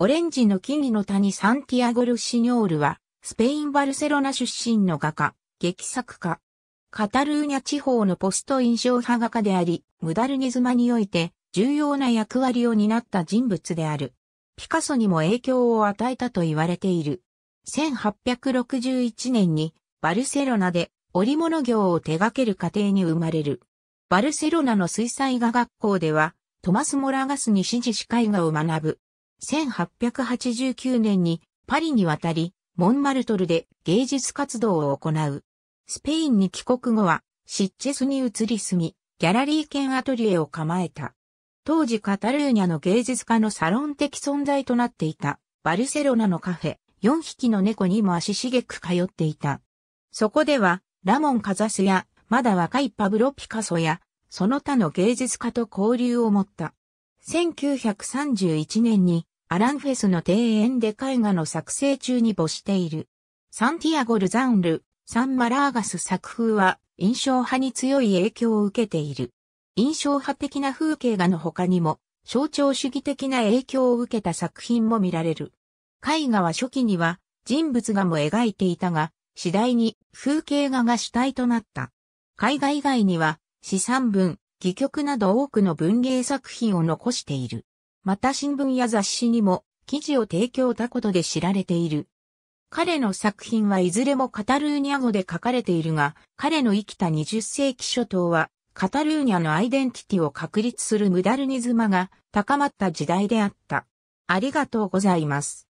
オレンジの木々の谷サンティアゴ・ルシニョールは、スペイン・バルセロナ出身の画家、劇作家。カタルーニャ地方のポスト印象派画家であり、ムダルニズマにおいて重要な役割を担った人物である。ピカソにも影響を与えたと言われている。1861年にバルセロナで織物業を手掛ける家庭に生まれる。バルセロナの水彩画学校では、トマス・モラガスに指示し絵画を学ぶ。1889年にパリに渡り、モンマルトルで芸術活動を行う。スペインに帰国後は、シッチェスに移り住み、ギャラリー兼アトリエを構えた。当時カタルーニャの芸術家のサロン的存在となっていた、バルセロナのカフェ、4匹の猫にも足しげく通っていた。そこでは、ラモン・カザスや、まだ若いパブロ・ピカソや、その他の芸術家と交流を持った。1931年にアランフェスの庭園で絵画の作成中に没している。サンティアゴ・ルザンル、サン・マラーガス作風は印象派に強い影響を受けている。印象派的な風景画の他にも、象徴主義的な影響を受けた作品も見られる。絵画は初期には人物画も描いていたが、次第に風景画が主体となった。絵画以外には、資産文、戯曲など多くの文芸作品を残している。また新聞や雑誌にも記事を提供たことで知られている。彼の作品はいずれもカタルーニャ語で書かれているが、彼の生きた20世紀初頭は、カタルーニャのアイデンティティを確立するムダルニズマが高まった時代であった。ありがとうございます。